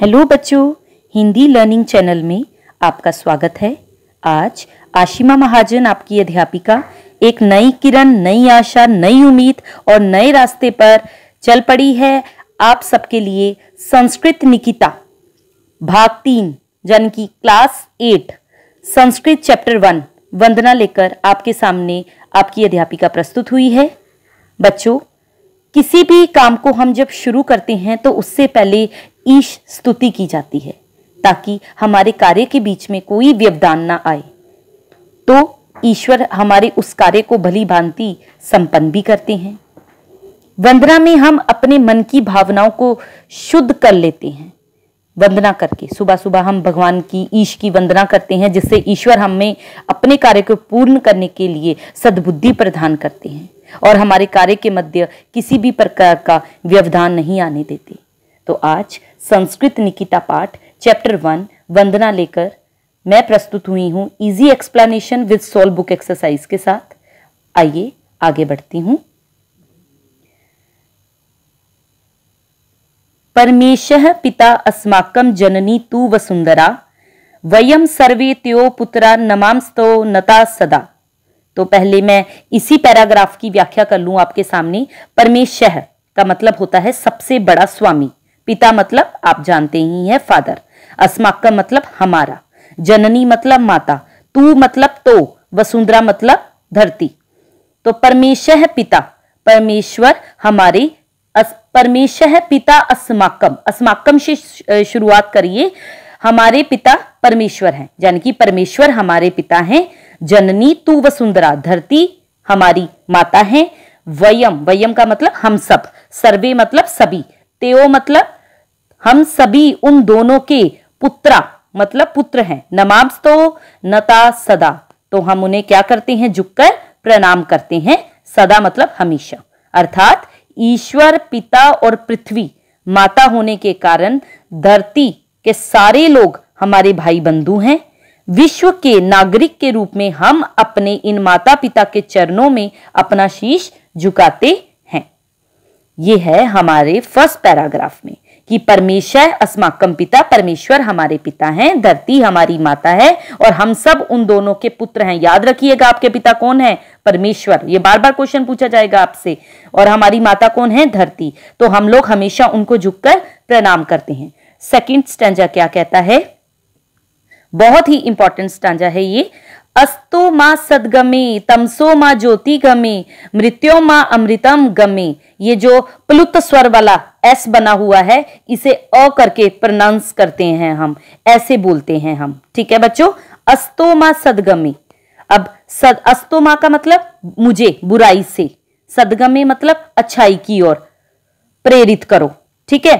hello बच्चों Hindi learning channel में आपका स्वागत है आज आशिमा महाजन आपकी अध्यापिका एक नई किरण नई आशा नई उम्मीद और नए रास्ते पर चल पड़ी है आप सबके लिए संस्कृत निकिता भाग तीन जन की class eight Sanskrit chapter one Vandana लेकर आपके सामने आपकी अध्यापिका प्रस्तुत हुई है बच्चों किसी भी काम को हम जब शुरू करते हैं तो उससे पहले ईश स्तुति की जाती है ताकि हमारे कार्य के बीच में कोई व्यवधान ना आए तो ईश्वर हमारे उस कार्य को भली भांति संपन्न भी करते हैं वंदना में हम अपने मन की भावनाओं को शुद्ध कर लेते हैं वंदना करके सुबह सुबह हम भगवान की ईश की वंदना करते हैं जिससे ईश्वर हमें अपने कार्य को पूर्ण करने के लिए सद्बुद्धि प्रदान करते हैं और हमारे कार्य के मध्य किसी भी प्रकार का व्यवधान नहीं आने देते तो आज संस्कृत निकिता पाठ चैप्टर वन वंदना लेकर मैं प्रस्तुत हुई हूँ easy explanation with soul book exercise के साथ आइए आगे बढ़ती हूँ परमेश पिता अस्माक जननी तू वसुंधरा वयम सर्वे त्यो पुत्रा नमामस्तो नता सदा तो पहले मैं इसी पैराग्राफ की व्याख्या कर लूं आपके सामने परमेश का मतलब होता है सबसे बड़ा स्वामी पिता मतलब आप जानते ही है फादर अस्माक मतलब हमारा जननी मतलब माता तू मतलब तो वसुंधरा मतलब धरती तो परमेश्वर है पिता परमेश्वर हमारी परमेश्वर है पिता अस्माकम अस्माकम से शुरुआत करिए हमारे पिता परमेश्वर हैं यानी कि परमेश्वर हमारे पिता हैं जननी तू वसुंधरा धरती हमारी माता है वयम वयम का मतलब हम सब सर्वे मतलब सभी तेओ मतलब हम सभी उन दोनों के पुत्रा मतलब पुत्र हैं नमाम तो नता सदा तो हम उन्हें क्या करते हैं झुककर प्रणाम करते हैं सदा मतलब हमेशा अर्थात ईश्वर पिता और पृथ्वी माता होने के कारण धरती के सारे लोग हमारे भाई बंधु हैं विश्व के नागरिक के रूप में हम अपने इन माता पिता के चरणों में अपना शीश झुकाते हैं ये है हमारे फर्स्ट पैराग्राफ में कि परमेश्वर अस्माकम पिता परमेश्वर हमारे पिता हैं धरती हमारी माता है और हम सब उन दोनों के पुत्र हैं याद रखिएगा आपके पिता कौन है परमेश्वर ये बार बार क्वेश्चन पूछा जाएगा आपसे और हमारी माता कौन है धरती तो हम लोग हमेशा उनको झुककर प्रणाम करते हैं सेकेंड स्टांजा क्या कहता है बहुत ही इंपॉर्टेंट स्टांजा है ये अस्तो माँ सदगमे तमसो माँ ज्योति गमे मृत्यो माँ अमृतम गमे ये जो प्लुत स्वर वाला एस बना हुआ है इसे अ करके प्रनाउंस करते हैं हम ऐसे बोलते हैं हम ठीक है बच्चों अस्तो मा सदगमे अब सद अस्तो मा का मतलब मुझे बुराई से सदगमे मतलब अच्छाई की ओर प्रेरित करो ठीक है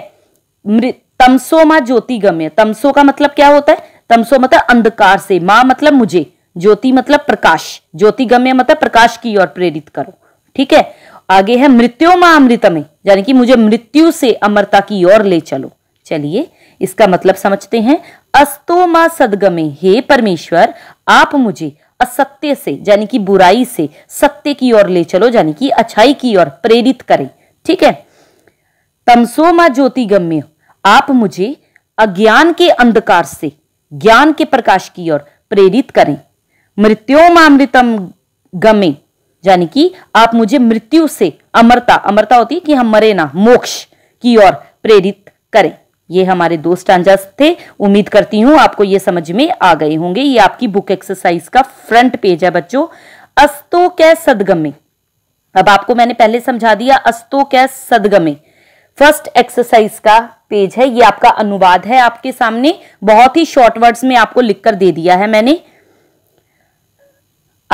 तमसो माँ ज्योति गमे तमसो का मतलब क्या होता है तमसो मतलब अंधकार से माँ मतलब मुझे ज्योति मतलब प्रकाश ज्योति गम्य मतलब प्रकाश की ओर प्रेरित करो ठीक है आगे है मृत्यु अमृत में यानी कि मुझे मृत्यु से अमरता की ओर ले चलो चलिए इसका मतलब समझते हैं अस्तो मां सदगमे हे परमेश्वर आप मुझे असत्य से यानी कि बुराई से सत्य की ओर ले चलो यानी कि अच्छाई की ओर प्रेरित करें ठीक है तमसो मां ज्योति गम्य आप मुझे अज्ञान के अंधकार से ज्ञान के प्रकाश की ओर प्रेरित करें मृत्योमामृतम गमे यानी कि आप मुझे मृत्यु से अमरता अमरता होती है कि हम मरे ना मोक्ष की ओर प्रेरित करें ये हमारे दो स्टांजा थे उम्मीद करती हूँ आपको ये समझ में आ गए होंगे ये आपकी बुक एक्सरसाइज का फ्रंट पेज है बच्चों अस्तो कै सदगमे अब आपको मैंने पहले समझा दिया अस्तो कै सदगमे फर्स्ट एक्सरसाइज का पेज है ये आपका अनुवाद है आपके सामने बहुत ही शॉर्ट वर्ड्स में आपको लिखकर दे दिया है मैंने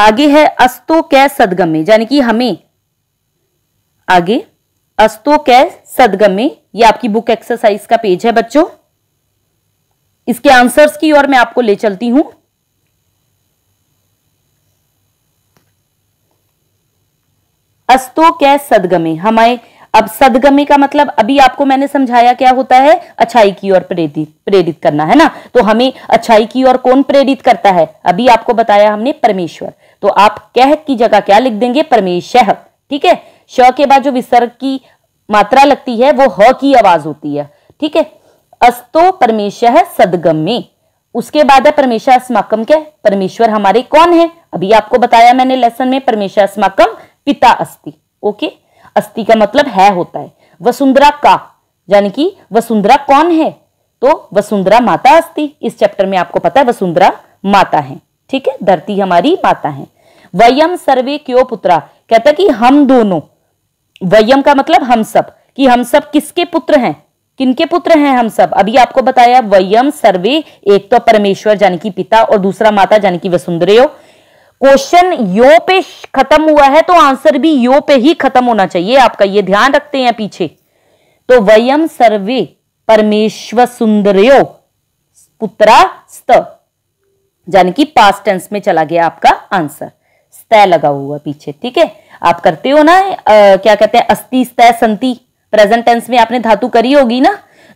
आगे है अस्तो कै सदगमे यानी कि हमें आगे अस्तो कै सदगमे ये आपकी बुक एक्सरसाइज का पेज है बच्चों इसके आंसर्स की ओर मैं आपको ले चलती हूं अस्तो कै सदगमे हमारे अब सदगमी का मतलब अभी आपको मैंने समझाया क्या होता है अच्छाई की ओर प्रेरित प्रेरित करना है ना तो हमें अच्छाई की ओर कौन प्रेरित करता है अभी आपको बताया हमने परमेश्वर तो आप कह की जगह क्या लिख देंगे परमेश्वर ठीक है श के बाद जो विसर्ग की मात्रा लगती है वो ह की आवाज होती है ठीक है अस्तो परमेश्वर सदगम्य उसके बाद है परमेश्वर अस्माकम के परमेश्वर हमारे कौन है अभी आपको बताया मैंने लेसन में परमेश्वर अस्माकम पिता अस्ति ओके अस्थि का मतलब है होता है वसुंधरा का यानी कि वसुंधरा कौन है तो वसुंधरा माता अस्थि इस चैप्टर में आपको पता है वसुंधरा माता है ठीक है धरती हमारी माता है वयम सर्वे क्यों पुत्रा कहता कि हम दोनों वयम का मतलब हम सब कि हम सब किसके पुत्र हैं किनके पुत्र हैं हम सब अभी आपको बताया वयम सर्वे एक तो परमेश्वर जानकी पिता और दूसरा माता जानकी वसुंधरे वसुंधरेयो क्वेश्चन यो पे खत्म हुआ है तो आंसर भी यो पे ही खत्म होना चाहिए आपका ये ध्यान रखते हैं पीछे तो वयम सर्वे परमेश्वर सुंदरयो स्त यानी कि पास्ट टेंस में चला गया आपका आंसर स्त लगा हुआ पीछे ठीक है आप करते हो ना आ, क्या कहते हैं अस्थि स्त संति प्रेजेंट टेंस में आपने धातु करी होगी ना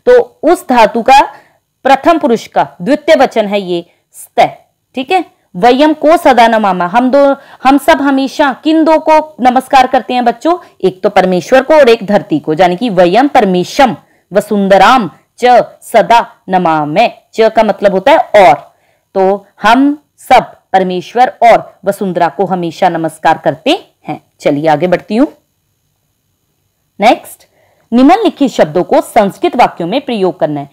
तो उस धातु का प्रथम पुरुष का द्वितीय वचन है ये स्त ठीक है वयम को सदा नमा हम दो हम सब हमेशा किन दो को नमस्कार करते हैं बच्चों एक तो परमेश्वर को और एक धरती को यानी कि वयम परमेशम वसुंदराम च सदा नमामे च का मतलब होता है और तो हम सब परमेश्वर और वसुंधरा को हमेशा नमस्कार करते हैं चलिए आगे बढ़ती हूं नेक्स्ट निम्नलिखित शब्दों को संस्कृत वाक्यों में प्रयोग करना है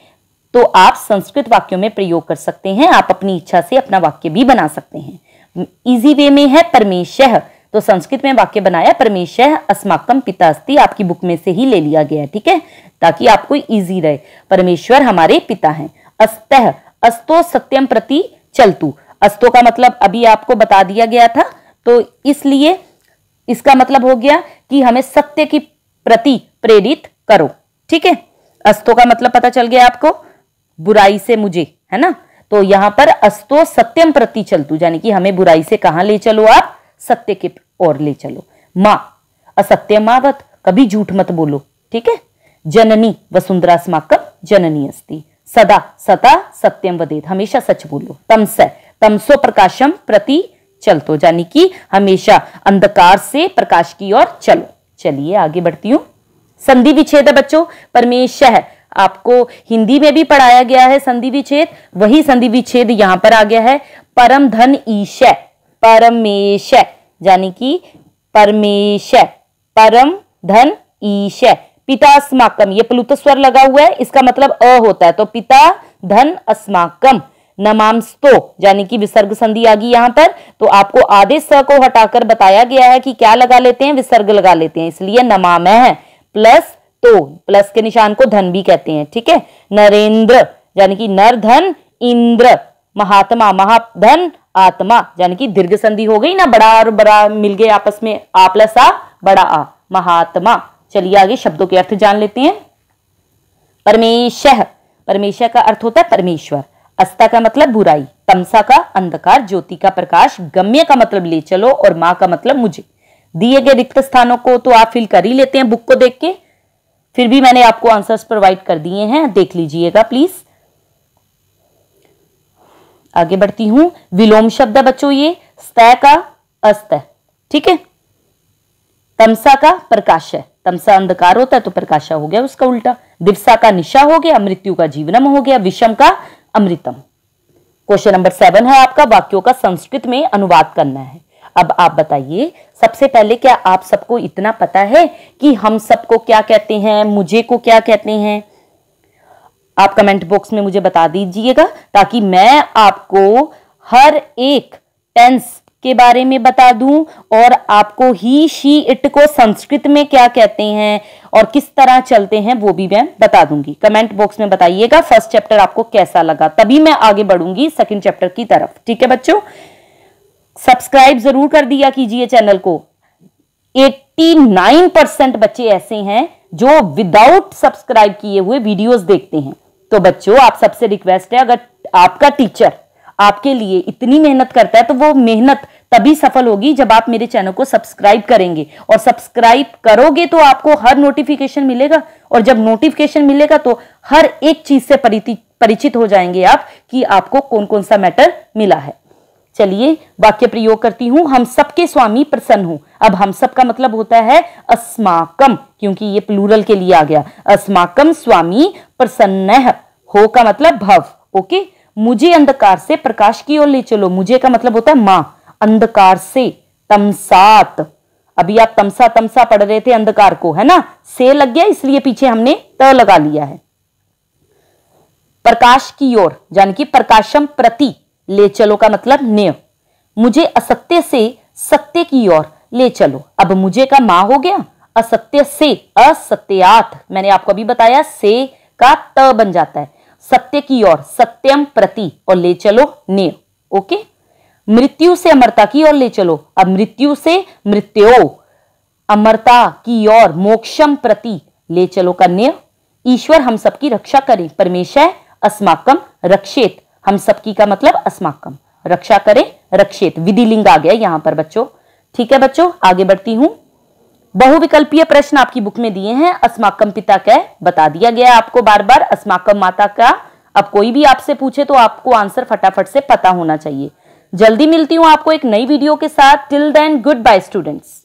तो आप संस्कृत वाक्यों में प्रयोग कर सकते हैं आप अपनी इच्छा से अपना वाक्य भी बना सकते हैं इजी वे में है परमेश तो संस्कृत में वाक्य बनाया परमेश अस्माकम पिता अस्थि आपकी बुक में से ही ले लिया गया ठीक है ताकि आपको इजी रहे परमेश्वर हमारे पिता हैं अस्तः अस्तो सत्यम प्रति चलतु अस्तो का मतलब अभी आपको बता दिया गया था तो इसलिए इसका मतलब हो गया कि हमें सत्य की प्रति प्रेरित करो ठीक है अस्तो का मतलब पता चल गया आपको बुराई से मुझे है ना तो यहां पर अस्तो सत्यम प्रति चलतु यानी कि हमें बुराई से कहा ले चलो आप सत्य के ओर ले चलो माँ असत्य मावत कभी झूठ मत बोलो ठीक है जननी वसुंधरा स्माकम जननी अस्ति सदा सता सत्यम वदेद हमेशा सच बोलो तमस तमसो प्रकाशम प्रति चलतो यानी कि हमेशा अंधकार से प्रकाश की ओर चलो चलिए आगे बढ़ती हूं संधि विच्छेद बच्चों परमेश आपको हिंदी में भी पढ़ाया गया है संधि विच्छेद वही संधि विच्छेद यहां पर आ गया है परम धन ईश परमेश यानी कि परमेश परम धन ईश पिता अस्माकम ये प्लुत स्वर लगा हुआ है इसका मतलब अ होता है तो पिता धन अस्माकम नमांस्तो यानी कि विसर्ग संधि आ गई यहां पर तो आपको आधे स को हटाकर बताया गया है कि क्या लगा लेते हैं विसर्ग लगा लेते हैं इसलिए नमाम है प्लस तो प्लस के निशान को धन भी कहते हैं ठीक है नरेंद्र यानी कि नर धन इंद्र महात्मा महाधन आत्मा यानी कि दीर्घ संधि हो गई ना बड़ा और बड़ा मिल गए आपस में आ प्लस आ बड़ा आ महात्मा चलिए आगे शब्दों के अर्थ जान लेते हैं परमेश परमेश्वर का अर्थ होता है परमेश्वर अस्ता का मतलब बुराई तमसा का अंधकार ज्योति का प्रकाश गम्य का मतलब ले चलो और माँ का मतलब मुझे दिए गए रिक्त स्थानों को तो आप फिल कर ही लेते हैं बुक को देख के फिर भी मैंने आपको आंसर्स प्रोवाइड कर दिए हैं देख लीजिएगा प्लीज आगे बढ़ती हूं विलोम शब्द है बच्चों ये स्तः का अस्त है ठीक है तमसा का प्रकाश है तमसा अंधकार होता है तो प्रकाशा हो गया उसका उल्टा दिवसा का निशा हो गया मृत्यु का जीवनम हो गया विषम का अमृतम क्वेश्चन नंबर सेवन है आपका वाक्यों का संस्कृत में अनुवाद करना है अब आप बताइए सबसे पहले क्या आप सबको इतना पता है कि हम सबको क्या कहते हैं मुझे को क्या कहते हैं आप कमेंट बॉक्स में मुझे बता दीजिएगा ताकि मैं आपको हर एक टेंस के बारे में बता दूं और आपको ही शी इट को संस्कृत में क्या कहते हैं और किस तरह चलते हैं वो भी मैं बता दूंगी कमेंट बॉक्स में बताइएगा फर्स्ट चैप्टर आपको कैसा लगा तभी मैं आगे बढ़ूंगी सेकंड चैप्टर की तरफ ठीक है बच्चों सब्सक्राइब जरूर कर दिया कीजिए चैनल को 89 परसेंट बच्चे ऐसे हैं जो विदाउट सब्सक्राइब किए हुए वीडियोस देखते हैं तो बच्चों आप सबसे रिक्वेस्ट है अगर आपका टीचर आपके लिए इतनी मेहनत करता है तो वो मेहनत तभी सफल होगी जब आप मेरे चैनल को सब्सक्राइब करेंगे और सब्सक्राइब करोगे तो आपको हर नोटिफिकेशन मिलेगा और जब नोटिफिकेशन मिलेगा तो हर एक चीज से परिचित हो जाएंगे आप कि आपको कौन कौन सा मैटर मिला है चलिए वाक्य प्रयोग करती हूं हम सबके स्वामी प्रसन्न हूं अब हम सब का मतलब होता है अस्माकम क्योंकि ये प्लूरल के लिए आ गया अस्माकम स्वामी प्रसन्न हो का मतलब भव ओके मुझे अंधकार से प्रकाश की ओर ले चलो मुझे का मतलब होता है मां अंधकार से तमसात अभी आप तमसा तमसा पढ़ रहे थे अंधकार को है ना से लग गया इसलिए पीछे हमने त लगा लिया है प्रकाश की ओर यानी कि प्रकाशम प्रति ले चलो का मतलब ने मुझे असत्य से सत्य की ओर ले चलो अब मुझे का माँ हो गया असत्य से असत्यात मैंने आपको अभी बताया से का त बन जाता है सत्य की ओर सत्यम प्रति और ले चलो ने ओके मृत्यु से अमरता की ओर ले चलो अब मृत्यु से मृत्यो अमरता की ओर मोक्षम प्रति ले चलो का ने ईश्वर हम सबकी रक्षा करें परमेश्वर अस्माकम रक्षेत हम सबकी का मतलब अस्माकम रक्षा करें रक्षित विधि लिंग आ गया यहां पर बच्चों ठीक है बच्चों आगे बढ़ती हूं बहुविकल्पीय प्रश्न आपकी बुक में दिए हैं अस्माकम पिता का बता दिया गया आपको बार बार अस्माकम माता का अब कोई भी आपसे पूछे तो आपको आंसर फटाफट से पता होना चाहिए जल्दी मिलती हूं आपको एक नई वीडियो के साथ till then good bye students